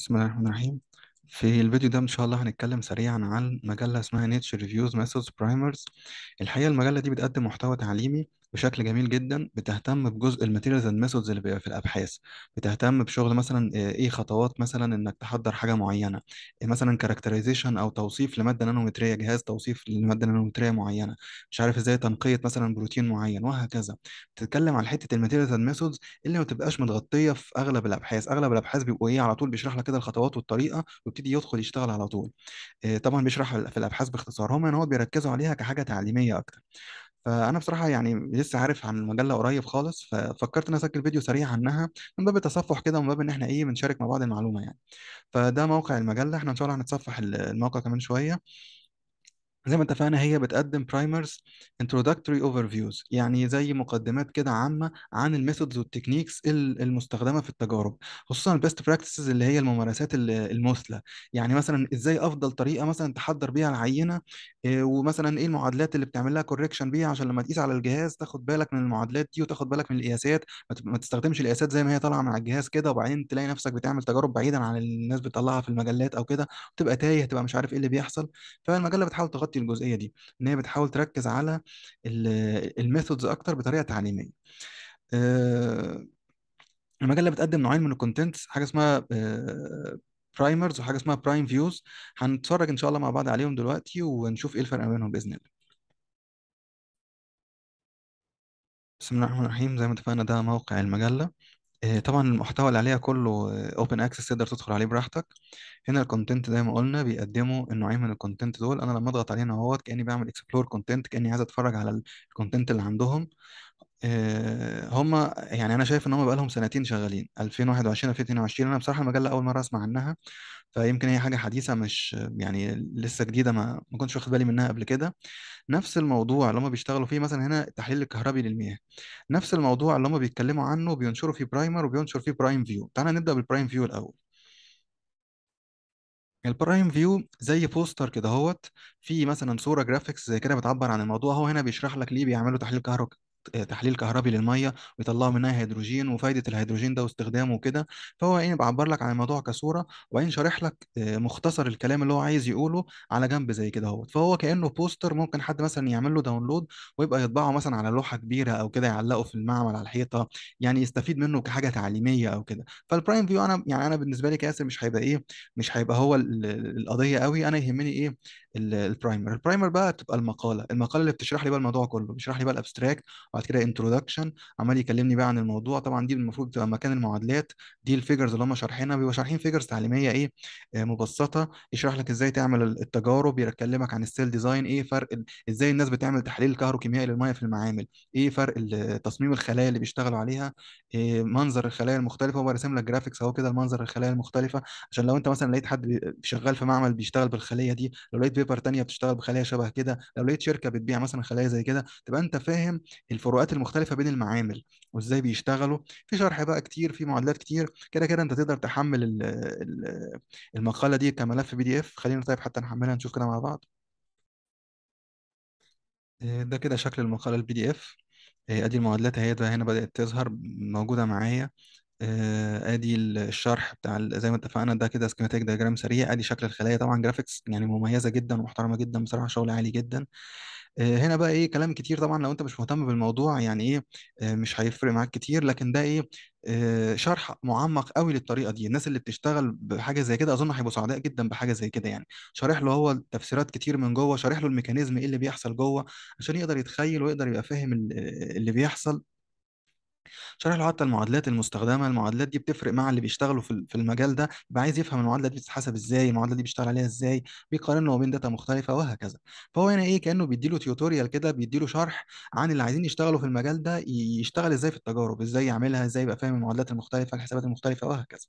بسم الله الرحمن الرحيم في الفيديو ده ان شاء الله هنتكلم سريعا عن مجله اسمها نيتش ريفيوز ميثودز برايمرز الحقيقه المجله دي بتقدم محتوى تعليمي بشكل جميل جدا بتهتم بجزء الماتيريالز اند ميثودز اللي بيبقى في الابحاث بتهتم بشغل مثلا آه، ايه خطوات مثلا انك تحضر حاجه معينه إيه مثلا كاركترايزيشن او توصيف لماده نانومتريه جهاز توصيف لماده نانومتريه معينه مش عارف ازاي تنقيه مثلا بروتين معين وهكذا بتتكلم على حته الماتيريالز اند ميثودز اللي ما بتبقاش متغطيه في اغلب الابحاث اغلب الابحاث بيبقوا ايه على طول بيشرح لك كده الخطوات والطريقه ويبتدي يدخل يشتغل على طول إيه طبعا بيشرح في الابحاث باختصار هم ان هو بيركزوا عليها كحاجه تعليميه اكتر فانا بصراحه يعني لسه عارف عن المجله قريب خالص ففكرت ان اسجل فيديو سريع عنها من باب التصفح كده ومن باب ان احنا ايه بنشارك مع بعض المعلومه يعني فده موقع المجله احنا ان شاء الله هنتصفح الموقع كمان شويه زي ما اتفقنا هي بتقدم برايمرز introductory overviews يعني زي مقدمات كده عامة عن الميثودز والتكنيكس المستخدمة في التجارب خصوصا البيست براكتسز اللي هي الممارسات المثلى يعني مثلا ازاي افضل طريقة مثلا تحضر بيها العينة آه، ومثلا ايه المعادلات اللي بتعمل لها كوركشن بيها عشان لما تقيس على الجهاز تاخد بالك من المعادلات دي وتاخد بالك من القياسات ما تستخدمش القياسات زي ما هي طالعة من على الجهاز كده وبعدين تلاقي نفسك بتعمل تجارب بعيدا عن الناس بتطلعها في المجلات او كده وتبقى تايه تبقى مش عارف ايه اللي بيحصل فالمجلة بتحاول بتغطي الجزئيه دي ان هي بتحاول تركز على الميثودز اكتر بطريقه تعليميه آه، المجله بتقدم نوعين من الكونتنت حاجه اسمها برايمرز آه، وحاجه اسمها برايم فيوز هنتفرج ان شاء الله مع بعض عليهم دلوقتي ونشوف ايه الفرق بينهم باذن الله بسم الله الرحمن الرحيم زي ما اتفقنا ده موقع المجله آه، طبعا المحتوى اللي عليها كله اوبن آه، اكسس تقدر تدخل عليه براحتك هنا الكونتنت زي ما قلنا بيقدموا النوعين من الكونتنت دول انا لما اضغط عليه هنا اهوت كاني بعمل اكسبلور كونتنت كاني عايز اتفرج على الكونتنت اللي عندهم آه، هما يعني انا شايف ان هما بقالهم سنتين شغالين 2021 2022 انا بصراحه المجله اول مره اسمع عنها فيمكن هي حاجه حديثه مش يعني لسه جديده ما ما كنتش واخد بالي منها قبل كده نفس الموضوع اللي هما بيشتغلوا فيه مثلا هنا التحليل الكهربي للمياه نفس الموضوع اللي هما بيتكلموا عنه بينشروا فيه برايمر وبينشر فيه برايم فيو تعالى نبدا بالبرايم فيو الاول البرايم فيو زي بوستر كده هوت في مثلا صوره جرافيكس زي كده بتعبر عن الموضوع هو هنا بيشرح لك ليه بيعملوا تحليل كهرباء تحليل كهربي للميه ويطلعوا منها هيدروجين وفائده الهيدروجين ده واستخدامه وكده فهو ايه بعبر لك عن الموضوع كصوره وبعدين شارح لك آه، مختصر الكلام اللي هو عايز يقوله على جنب زي كده اهوت فهو كانه بوستر ممكن حد مثلا يعمل له داونلود ويبقى يطبعه مثلا على لوحه كبيره او كده يعلقه في المعمل على الحيطه يعني يستفيد منه كحاجه تعليميه او كده فالبرايم فيو انا يعني انا بالنسبه لي كاسر مش هيبقى ايه مش هيبقى هو القضيه قوي انا يهمني ايه البرايمر البرايمر بقى بتبقى المقاله المقاله اللي بتشرح لي بقى الموضوع كله بيشرح لي بقى الابستراكت وبعد كده انتروداكشن عمال يكلمني بقى عن الموضوع طبعا دي المفروض تبقى مكان المعادلات دي الفيجرز اللي هم شارحينها بيبقوا شارحين فيجرز تعليميه ايه آه، مبسطه يشرح لك ازاي تعمل التجارب يكلمك عن السيل ديزاين ايه فرق ازاي الناس بتعمل تحليل كهروكيميائي للميه في المعامل ايه فرق تصميم الخلايا اللي بيشتغلوا عليها إيه منظر الخلايا المختلفه هو راسم لك جرافيكس اهو كده المنظر الخلايا المختلفه عشان لو انت مثلا لقيت حد شغال في معمل بيشتغل بالخليه دي لو لقيت بيبر تانية بتشتغل بخلايا شبه كده لو لقيت شركه بتبيع مثلا خلايا زي كده تبقى انت فاهم الفروقات المختلفه بين المعامل وازاي بيشتغلوا في شرح بقى كتير في معادلات كتير كده كده انت تقدر تحمل المقاله دي كملف بي دي اف خلينا طيب حتى نحملها نشوف كده مع بعض آه، ده كده شكل المقاله البي دي اف آه، ادي المعادلات اهي ده هنا بدات تظهر موجوده معايا آه، ادي الشرح بتاع زي ما اتفقنا ده كده سكيماتيك دياجرام سريع ادي شكل الخلايا طبعا جرافيكس يعني مميزه جدا ومحترمه جدا بصراحه شغل عالي جدا آه، هنا بقى ايه كلام كتير طبعا لو انت مش مهتم بالموضوع يعني ايه آه، مش هيفرق معاك كتير لكن ده ايه آه، شرح معمق قوي للطريقه دي الناس اللي بتشتغل بحاجه زي كده اظن هيبقوا سعداء جدا بحاجه زي كده يعني شارح له هو تفسيرات كتير من جوه شارح له الميكانيزم ايه اللي بيحصل جوه عشان يقدر يتخيل ويقدر يبقى فاهم اللي بيحصل شرح له حتى المعادلات المستخدمه المعادلات دي بتفرق مع اللي بيشتغلوا في المجال ده يبقى عايز يفهم المعادله دي بتتحسب ازاي المعادله دي بيشتغل عليها ازاي بيقارن له بين داتا مختلفه وهكذا فهو هنا ايه كانه بيديله تيوتوريال كده بيديله شرح عن اللي عايزين يشتغلوا في المجال ده يشتغل ازاي في التجارب ازاي يعملها ازاي يبقى فاهم المعادلات المختلفه الحسابات المختلفه وهكذا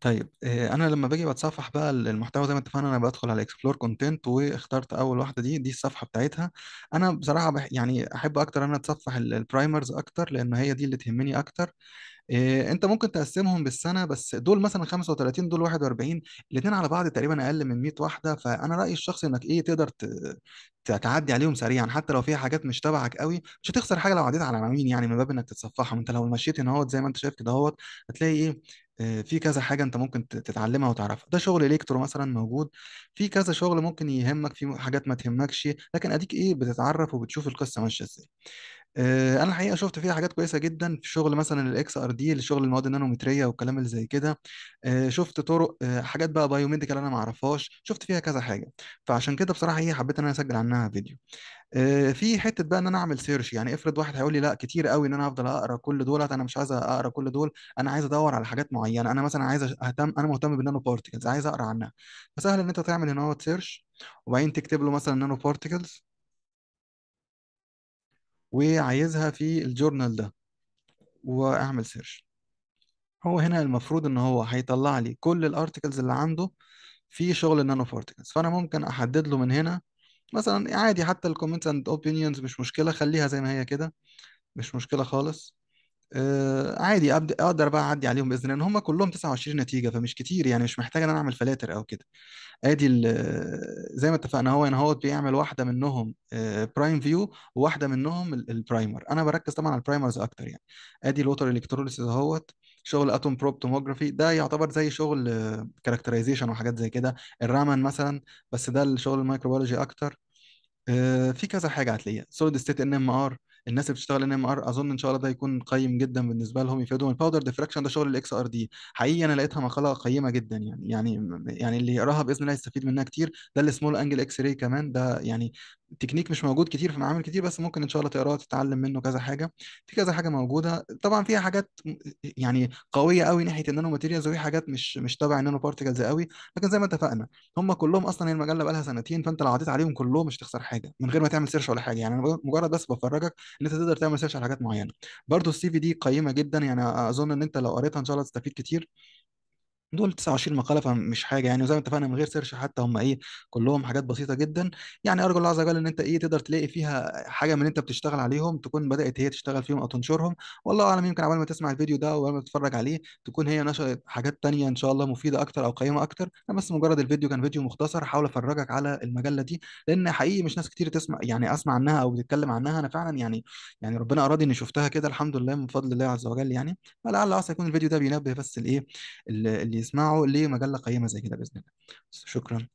طيب آه، انا لما باجي بتصفح بقى المحتوى زي ما اتفقنا انا بدخل على اكسبلور كونتنت واخترت اول واحده دي دي الصفحه بتاعتها انا بصراحه بح يعني احب اكتر انا اتصفح البرايمرز اكتر لان هي دي اللي تهمني اكتر إيه انت ممكن تقسمهم بالسنه بس دول مثلا 35 دول 41 الاثنين على بعض تقريبا اقل من 100 واحده فانا رايي الشخصي انك ايه تقدر تعدي عليهم سريعا حتى لو فيها حاجات مش تبعك قوي مش هتخسر حاجه لو عديت على العناوين يعني من باب انك تتصفحهم انت لو مشيت هنا اهوت زي ما انت شايف كده اهوت هتلاقي ايه آه، في كذا حاجه انت ممكن تتعلمها وتعرفها ده شغل الكترو مثلا موجود في كذا شغل ممكن يهمك في حاجات ما تهمكش لكن اديك ايه بتتعرف وبتشوف القصه ماشيه ازاي آه، انا الحقيقه شفت فيها حاجات كويسه جدا في شغل مثلا الاكس ار دي لشغل المواد النانومتريه والكلام اللي زي كده آه، شفت طرق آه، حاجات بقى بايوميديكال انا ما اعرفهاش شفت فيها كذا حاجه فعشان كده بصراحه هي إيه، حبيت ان انا اسجل عنها فيديو في حته بقى ان انا اعمل سيرش يعني افرض واحد هيقول لي لا كتير قوي ان انا افضل اقرا كل دولت انا مش عايز اقرا كل دول انا عايز ادور على حاجات معينه انا مثلا عايز اهتم انا مهتم بالنانو بارتيكلز عايز اقرا عنها فسهل ان انت تعمل هو سيرش وبعدين تكتب له مثلا نانو بارتيكلز وعايزها في الجورنال ده واعمل سيرش هو هنا المفروض ان هو هيطلع لي كل الارتكلز اللي عنده في شغل النانو بارتكلز فانا ممكن احدد له من هنا مثلا عادي حتى الكومنتس اند اوبينيونز مش مشكله خليها زي ما هي كده مش مشكله خالص آه عادي أبد- اقدر بقى اعدي عليهم باذن الله هم كلهم 29 نتيجه فمش كتير يعني مش محتاج ان انا اعمل فلاتر او كده ادي ال- آه، زي ما اتفقنا هو يعني هو بيعمل واحده منهم برايم آه، فيو وواحده منهم ال- البرايمر انا بركز طبعا على البرايمرز اكتر يعني ادي الوتر الكتروليسيس اهوت شغل اتوم بروب توموجرافي ده يعتبر زي شغل كاركترايزيشن آه، وحاجات زي كده الرامن مثلا بس ده الشغل الميكروبيولوجي اكتر في كذا حاجه هتلاقيها سوليد ستيت ان ام ار الناس اللي بتشتغل ان ام ار اظن ان شاء الله ده يكون قيم جدا بالنسبه لهم يفيدهم الباودر ديفراكشن ده شغل الاكس ار دي حقيقي انا لقيتها مقاله قيمه جدا يعني يعني يعني اللي يقراها باذن الله يستفيد منها كتير ده السمول انجل اكس راي كمان ده يعني تكنيك مش موجود كتير في معامل كتير بس ممكن ان شاء الله تقراه تتعلم منه كذا حاجه في كذا حاجه موجوده طبعا فيها حاجات يعني قويه قوي ناحيه النانو ماتيريالز وفي حاجات مش مش تبع النانو بارتيكلز قوي لكن زي ما اتفقنا هم كلهم اصلا هي المجله بقى لها سنتين فانت لو عديت عليهم كلهم مش هتخسر حاجه من غير ما تعمل سيرش ولا حاجه يعني انا مجرد بس بفرجك ان انت تقدر تعمل سيرش على حاجات معينه برضو السي في دي قيمه جدا يعني اظن ان انت لو قريتها ان شاء الله تستفيد كتير دول 29 مقاله فمش حاجه يعني وزي ما اتفقنا من غير سيرش حتى هم ايه كلهم حاجات بسيطه جدا يعني ارجو الله عز وجل ان انت ايه تقدر تلاقي فيها حاجه من اللي انت بتشتغل عليهم تكون بدات هي تشتغل فيهم او تنشرهم والله اعلم يمكن عبال ما تسمع الفيديو ده وعبال ما تتفرج عليه تكون هي نشرت حاجات تانية ان شاء الله مفيده اكتر او قيمه اكتر انا بس مجرد الفيديو كان فيديو مختصر حاول افرجك على المجله دي لان حقيقي مش ناس كتير تسمع يعني اسمع عنها او بتتكلم عنها انا فعلا يعني يعني ربنا اراد اني شفتها كده الحمد لله من فضل الله عز وجل يعني فلعل عسى يكون الفيديو ده بينبه بس الايه بيصنعوا لمجله قيمه زي كده باذن الله شكرا